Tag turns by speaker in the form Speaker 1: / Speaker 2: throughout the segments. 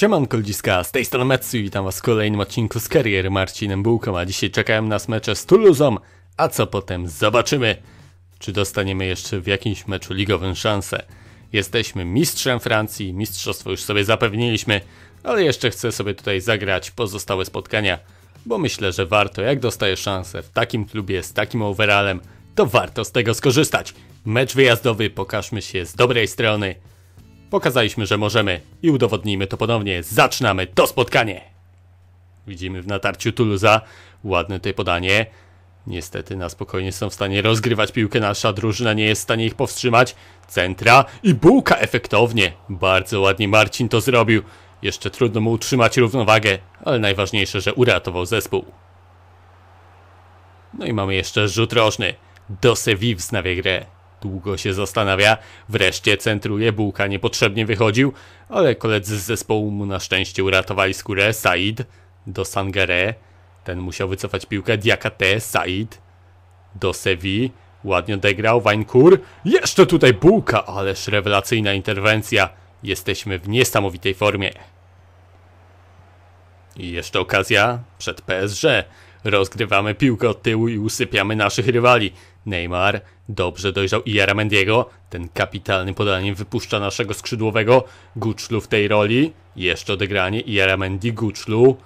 Speaker 1: Siemanko ludziska, z tej strony Metsu i witam was w kolejnym odcinku z kariery Marcinem Bułką, a dzisiaj czekają nas mecze z Toulouse, a co potem zobaczymy, czy dostaniemy jeszcze w jakimś meczu ligowym szansę. Jesteśmy mistrzem Francji, mistrzostwo już sobie zapewniliśmy, ale jeszcze chcę sobie tutaj zagrać pozostałe spotkania, bo myślę, że warto, jak dostaję szansę w takim klubie z takim overallem, to warto z tego skorzystać. Mecz wyjazdowy, pokażmy się z dobrej strony. Pokazaliśmy, że możemy i udowodnijmy to ponownie. Zaczynamy to spotkanie! Widzimy w natarciu Tuluza. Ładne tutaj podanie. Niestety na spokojnie są w stanie rozgrywać piłkę. Nasza drużyna nie jest w stanie ich powstrzymać. Centra i bułka efektownie. Bardzo ładnie Marcin to zrobił. Jeszcze trudno mu utrzymać równowagę, ale najważniejsze, że uratował zespół. No i mamy jeszcze rzut rożny. Dosevi wznawia grę. Długo się zastanawia, wreszcie centruje, bułka niepotrzebnie wychodził, ale koledzy z zespołu mu na szczęście uratowali skórę. Said do Sangare, ten musiał wycofać piłkę. Diakate, Said do Sevi, ładnie odegrał. Weinkur, jeszcze tutaj bułka, ależ rewelacyjna interwencja. Jesteśmy w niesamowitej formie. I jeszcze okazja przed PSG. Rozgrywamy piłkę od tyłu i usypiamy naszych rywali. Neymar dobrze dojrzał i Jara Mendiego. Ten kapitalnym podaniem wypuszcza naszego skrzydłowego Guczlu w tej roli. Jeszcze odegranie i Jara Guczlu.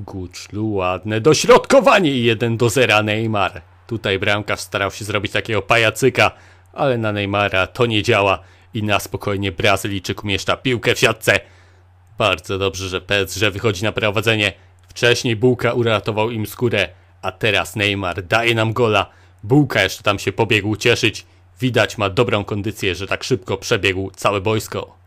Speaker 1: Guczlu ładne dośrodkowanie i 1 do 0 Neymar. Tutaj bramkarz starał się zrobić takiego pajacyka, ale na Neymara to nie działa i na spokojnie Brazylijczyk umieszcza piłkę w siatce. Bardzo dobrze, że PSG wychodzi na prowadzenie. Wcześniej Bułka uratował im skórę, a teraz Neymar daje nam gola. Bułka jeszcze tam się pobiegł cieszyć. Widać ma dobrą kondycję, że tak szybko przebiegł całe boisko.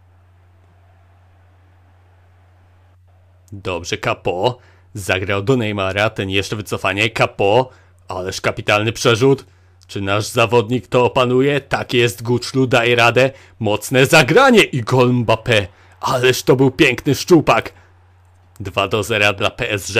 Speaker 1: Dobrze, Kapo. Zagrał do Neymara, ten jeszcze wycofanie. Kapo, ależ kapitalny przerzut. Czy nasz zawodnik to opanuje? Tak jest, Guczlu daje radę. Mocne zagranie i gol Mbappé. Ależ to był piękny szczupak. 2 do 0 dla PSG.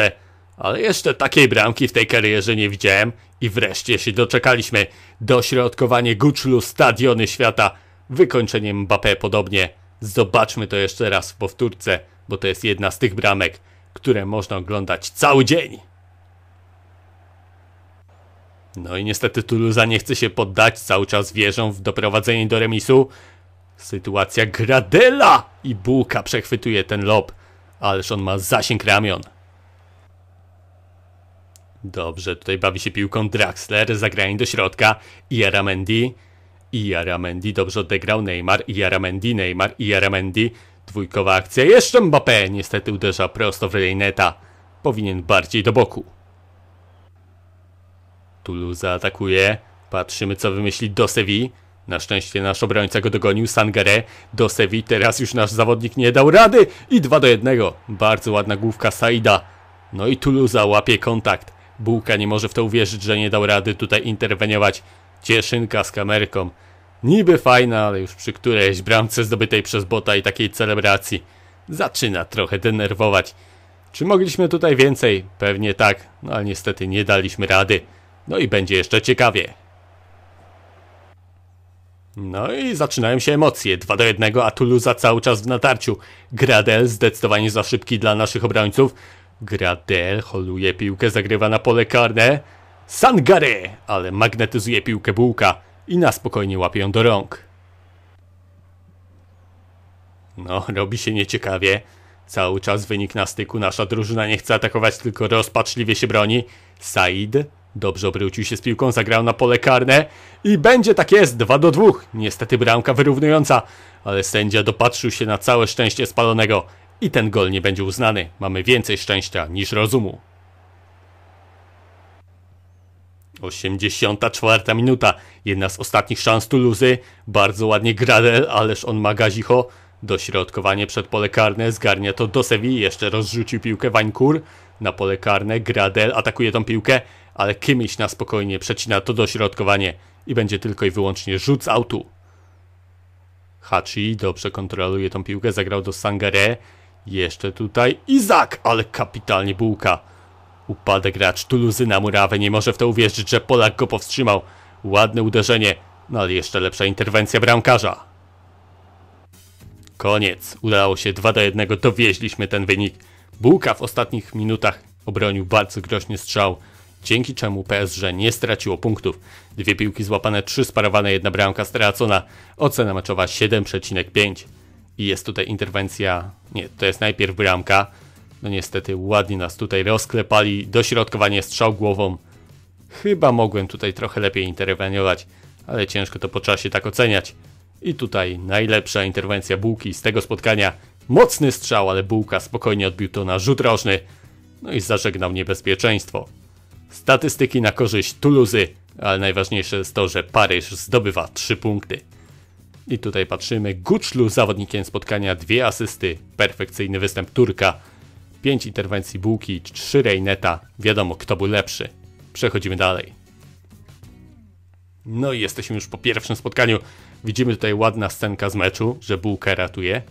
Speaker 1: Ale jeszcze takiej bramki w tej karierze nie widziałem i wreszcie się doczekaliśmy. Dośrodkowanie Guczlu stadiony świata. Wykończeniem Mbappé podobnie. Zobaczmy to jeszcze raz w powtórce, bo to jest jedna z tych bramek, które można oglądać cały dzień. No i niestety Tuluza nie chce się poddać, cały czas wierzą w doprowadzenie do remisu. Sytuacja Gradela i Bułka przechwytuje ten lob, ależ on ma zasięg ramion. Dobrze, tutaj bawi się piłką Draxler, zagranie do środka, i Aramendi, i Aramendi, dobrze odegrał Neymar, i Aramendi Neymar, Aramendi. dwójkowa akcja, jeszcze Mbappé, niestety uderza prosto w Reineta, powinien bardziej do boku. Tuluza atakuje, patrzymy co wymyśli Dosevi, na szczęście nasz obrońca go dogonił, Sangare. do Sevi, teraz już nasz zawodnik nie dał rady i 2 do 1. Bardzo ładna główka Saida. No i Tuluza łapie kontakt. Bułka nie może w to uwierzyć, że nie dał rady tutaj interweniować. Cieszynka z kamerką. Niby fajna, ale już przy którejś bramce zdobytej przez bota i takiej celebracji zaczyna trochę denerwować. Czy mogliśmy tutaj więcej? Pewnie tak, no ale niestety nie daliśmy rady. No i będzie jeszcze ciekawie. No i zaczynają się emocje. 2 do 1, a Tuluza cały czas w natarciu. Gradel zdecydowanie za szybki dla naszych obrońców. Gradel holuje piłkę, zagrywa na pole karne. Sangare! Ale magnetyzuje piłkę bułka i na spokojnie łapie ją do rąk. No, robi się nieciekawie. Cały czas wynik na styku, nasza drużyna nie chce atakować, tylko rozpaczliwie się broni. Said dobrze obrócił się z piłką, zagrał na pole karne i będzie tak jest, 2 do 2. Niestety bramka wyrównująca, ale sędzia dopatrzył się na całe szczęście spalonego i ten gol nie będzie uznany. Mamy więcej szczęścia niż rozumu. 84 minuta. Jedna z ostatnich szans Tuluzy. Bardzo ładnie Gradel, ależ on ma gazicho. Dośrodkowanie przed pole karne zgarnia to do Sewilli. Jeszcze rozrzucił piłkę Wańkur na pole karne. Gradel atakuje tą piłkę, ale Kimiś na spokojnie przecina to dośrodkowanie i będzie tylko i wyłącznie rzut z autu. Hachi dobrze kontroluje tą piłkę, zagrał do Sangare. Jeszcze tutaj Izak, ale kapitalnie bułka. Upadek gracz Tuluzy na murawę, nie może w to uwierzyć, że Polak go powstrzymał. Ładne uderzenie, no ale jeszcze lepsza interwencja bramkarza. Koniec, udało się 2 do 1, dowieźliśmy ten wynik. Bułka w ostatnich minutach obronił bardzo groźny strzał, dzięki czemu PSG nie straciło punktów. Dwie piłki złapane, trzy sparowane, jedna bramka stracona. Ocena meczowa 7,5. I jest tutaj interwencja, nie, to jest najpierw bramka. No niestety ładnie nas tutaj rozklepali, dośrodkowanie strzał głową. Chyba mogłem tutaj trochę lepiej interweniować, ale ciężko to po czasie tak oceniać. I tutaj najlepsza interwencja Bułki z tego spotkania. Mocny strzał, ale Bułka spokojnie odbił to na rzut rożny. No i zażegnał niebezpieczeństwo. Statystyki na korzyść Tuluzy, ale najważniejsze jest to, że Paryż zdobywa 3 punkty. I tutaj patrzymy, Guczlu zawodnikiem spotkania, dwie asysty, perfekcyjny występ Turka, pięć interwencji Bułki, trzy Reineta, wiadomo kto był lepszy. Przechodzimy dalej. No i jesteśmy już po pierwszym spotkaniu. Widzimy tutaj ładna scenka z meczu, że Bułkę ratuje.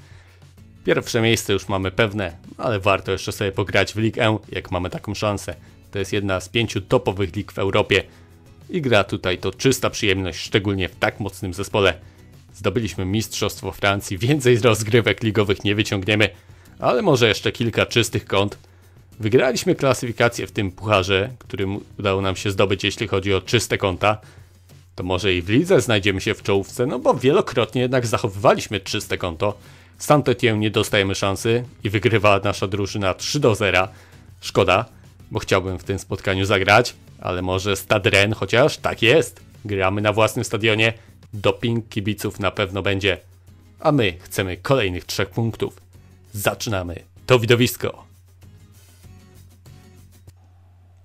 Speaker 1: Pierwsze miejsce już mamy pewne, ale warto jeszcze sobie pograć w Ligę, jak mamy taką szansę. To jest jedna z pięciu topowych lig w Europie i gra tutaj to czysta przyjemność, szczególnie w tak mocnym zespole. Zdobyliśmy Mistrzostwo Francji, więcej z rozgrywek ligowych nie wyciągniemy, ale może jeszcze kilka czystych kąt. Wygraliśmy klasyfikację w tym pucharze, którym udało nam się zdobyć, jeśli chodzi o czyste konta. To może i w lidze znajdziemy się w czołówce, no bo wielokrotnie jednak zachowywaliśmy czyste konto. Sam nie dostajemy szansy i wygrywa nasza drużyna 3 do 0. Szkoda, bo chciałbym w tym spotkaniu zagrać, ale może Stadren chociaż tak jest. Gramy na własnym stadionie, Doping kibiców na pewno będzie. A my chcemy kolejnych trzech punktów. Zaczynamy to widowisko.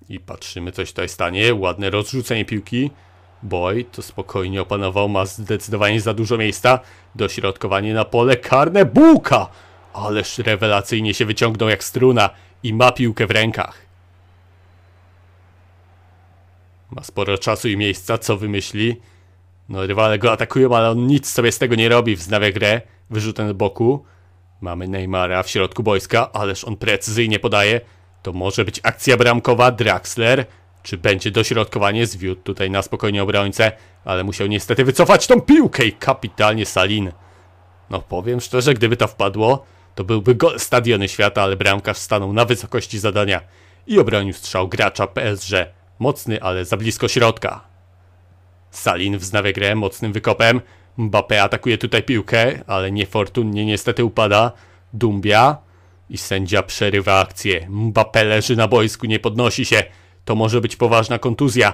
Speaker 1: I patrzymy, coś tutaj stanie. Ładne rozrzucenie piłki. Boy to spokojnie opanował, ma zdecydowanie za dużo miejsca. Dośrodkowanie na pole karne. Bułka! Ależ rewelacyjnie się wyciągnął jak struna i ma piłkę w rękach. Ma sporo czasu i miejsca, co wymyśli? No, rywale go atakują, ale on nic sobie z tego nie robi, wznawia grę, wyrzutem do boku. Mamy Neymara w środku boiska, ależ on precyzyjnie podaje. To może być akcja bramkowa Draxler, czy będzie dośrodkowanie, zwiódł tutaj na spokojnie obrońcę, ale musiał niestety wycofać tą piłkę i kapitalnie Salin. No powiem szczerze, gdyby to wpadło, to byłby gol stadiony świata, ale bramkarz stanął na wysokości zadania i obronił strzał gracza PSG. Mocny, ale za blisko środka. Salin wznawia grę mocnym wykopem. Mbappé atakuje tutaj piłkę, ale niefortunnie niestety upada. Dumbia i sędzia przerywa akcję. Mbappé leży na boisku, nie podnosi się. To może być poważna kontuzja.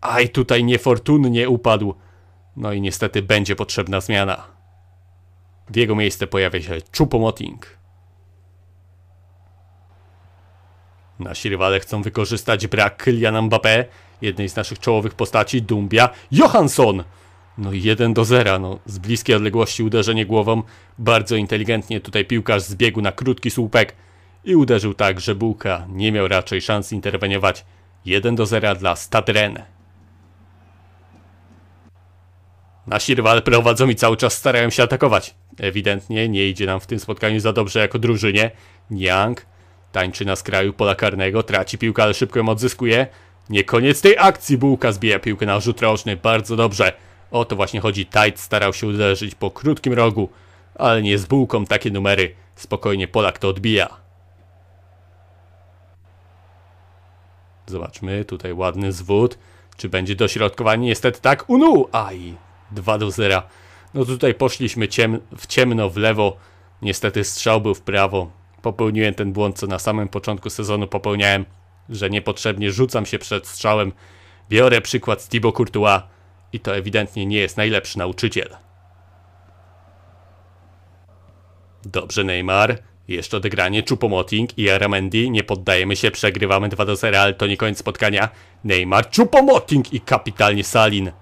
Speaker 1: Aj, tutaj niefortunnie upadł. No i niestety będzie potrzebna zmiana. W jego miejsce pojawia się Chupomoting. Nasi rywale chcą wykorzystać brak Kyliana Mbappé, jednej z naszych czołowych postaci, Dumbia, Johansson! No i 1 do 0, no z bliskiej odległości uderzenie głową, bardzo inteligentnie tutaj piłkarz zbiegł na krótki słupek i uderzył tak, że Bułka nie miał raczej szans interweniować. 1 do 0 dla Stadren. Nasi rywale prowadzą i cały czas starają się atakować. Ewidentnie nie idzie nam w tym spotkaniu za dobrze jako drużynie. Niang. Tańczy na skraju pola karnego, traci piłkę, ale szybko ją odzyskuje. Nie koniec tej akcji, Bułka zbija piłkę na rzut roczny, bardzo dobrze. O to właśnie chodzi, Tajt starał się uderzyć po krótkim rogu, ale nie z Bułką takie numery. Spokojnie Polak to odbija. Zobaczmy, tutaj ładny zwód. Czy będzie dośrodkowanie? Niestety tak. Unu! Aj! 2 do 0. No tutaj poszliśmy ciem w ciemno, w lewo. Niestety strzał był w prawo popełniłem ten błąd, co na samym początku sezonu popełniałem, że niepotrzebnie rzucam się przed strzałem. Biorę przykład z Thibaut Courtois i to ewidentnie nie jest najlepszy nauczyciel. Dobrze Neymar, jeszcze odegranie Chupomoting i Aramendi, nie poddajemy się, przegrywamy 2 do 0, ale to nie koniec spotkania. Neymar, Chupomoting i kapitalnie Salin.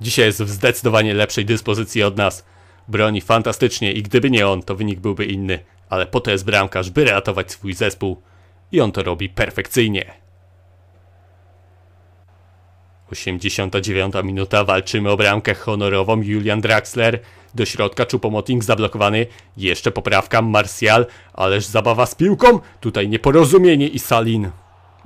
Speaker 1: Dzisiaj jest w zdecydowanie lepszej dyspozycji od nas. Broni fantastycznie i gdyby nie on, to wynik byłby inny ale po to jest bramkarz, by ratować swój zespół i on to robi perfekcyjnie. 89 minuta walczymy o bramkę honorową Julian Draxler. Do środka Chupomoting zablokowany. Jeszcze poprawka Martial, ależ zabawa z piłką. Tutaj nieporozumienie i Salin.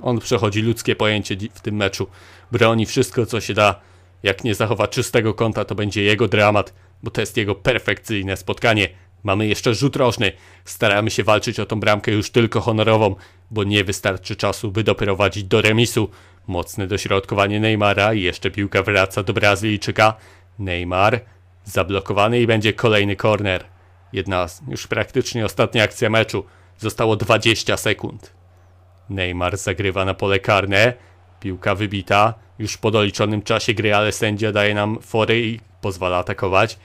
Speaker 1: On przechodzi ludzkie pojęcie w tym meczu. Broni wszystko co się da. Jak nie zachowa czystego kąta to będzie jego dramat, bo to jest jego perfekcyjne spotkanie. Mamy jeszcze rzut rożny. Staramy się walczyć o tą bramkę już tylko honorową, bo nie wystarczy czasu, by doprowadzić do remisu. Mocne dośrodkowanie Neymara i jeszcze piłka wraca do Brazylijczyka. Neymar zablokowany i będzie kolejny korner. Jedna już praktycznie ostatnia akcja meczu. Zostało 20 sekund. Neymar zagrywa na pole karne. Piłka wybita. Już po doliczonym czasie gry, ale sędzia daje nam fory i pozwala atakować.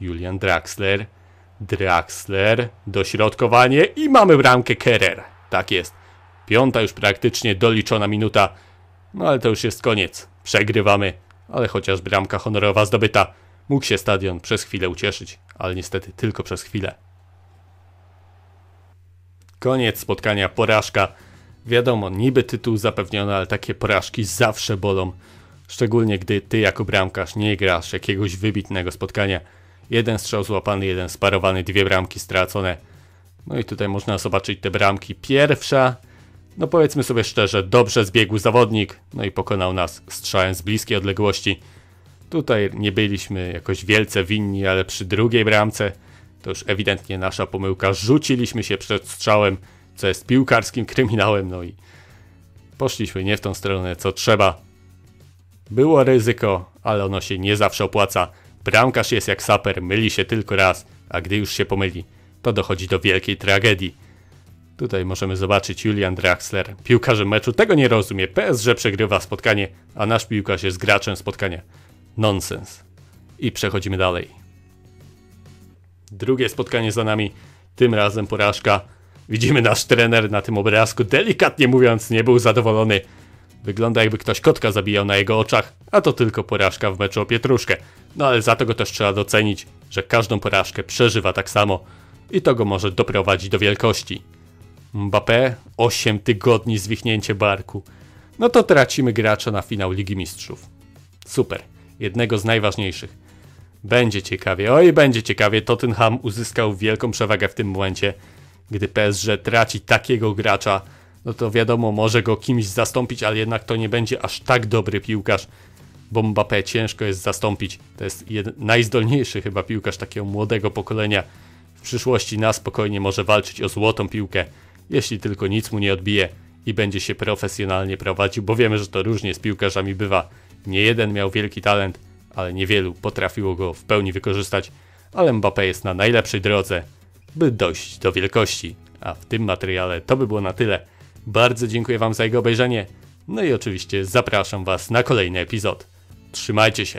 Speaker 1: Julian Draxler Draxler, dośrodkowanie i mamy bramkę Kerrera. Tak jest. Piąta już praktycznie doliczona minuta. No ale to już jest koniec. Przegrywamy. Ale chociaż bramka honorowa zdobyta. Mógł się stadion przez chwilę ucieszyć, ale niestety tylko przez chwilę. Koniec spotkania, porażka. Wiadomo, niby tytuł zapewniony, ale takie porażki zawsze bolą. Szczególnie gdy ty jako bramkarz nie grasz jakiegoś wybitnego spotkania. Jeden strzał złapany, jeden sparowany, dwie bramki stracone. No i tutaj można zobaczyć te bramki. Pierwsza, no powiedzmy sobie szczerze, dobrze zbiegł zawodnik, no i pokonał nas strzałem z bliskiej odległości. Tutaj nie byliśmy jakoś wielce winni, ale przy drugiej bramce to już ewidentnie nasza pomyłka. Rzuciliśmy się przed strzałem, co jest piłkarskim kryminałem, no i poszliśmy nie w tą stronę, co trzeba. Było ryzyko, ale ono się nie zawsze opłaca. Bramkarz jest jak saper, myli się tylko raz, a gdy już się pomyli, to dochodzi do wielkiej tragedii. Tutaj możemy zobaczyć Julian Draxler. Piłkarze meczu tego nie rozumie. że przegrywa spotkanie, a nasz piłkarz jest graczem spotkania. Nonsens. I przechodzimy dalej. Drugie spotkanie za nami, tym razem porażka. Widzimy nasz trener na tym obrazku, delikatnie mówiąc, nie był zadowolony Wygląda jakby ktoś kotka zabijał na jego oczach, a to tylko porażka w meczu o pietruszkę. No ale za to go też trzeba docenić, że każdą porażkę przeżywa tak samo i to go może doprowadzić do wielkości. Mbappé 8 tygodni zwichnięcie barku. No to tracimy gracza na finał Ligi Mistrzów. Super, jednego z najważniejszych. Będzie ciekawie, oj będzie ciekawie, Tottenham uzyskał wielką przewagę w tym momencie, gdy PSG traci takiego gracza, no to wiadomo, może go kimś zastąpić, ale jednak to nie będzie aż tak dobry piłkarz, bo Mbappé ciężko jest zastąpić. To jest najzdolniejszy chyba piłkarz takiego młodego pokolenia. W przyszłości na spokojnie może walczyć o złotą piłkę, jeśli tylko nic mu nie odbije i będzie się profesjonalnie prowadził, bo wiemy, że to różnie z piłkarzami bywa. Nie jeden miał wielki talent, ale niewielu potrafiło go w pełni wykorzystać, ale Mbappé jest na najlepszej drodze, by dojść do wielkości. A w tym materiale to by było na tyle. Bardzo dziękuję Wam za jego obejrzenie. No i oczywiście zapraszam Was na kolejny epizod. Trzymajcie się.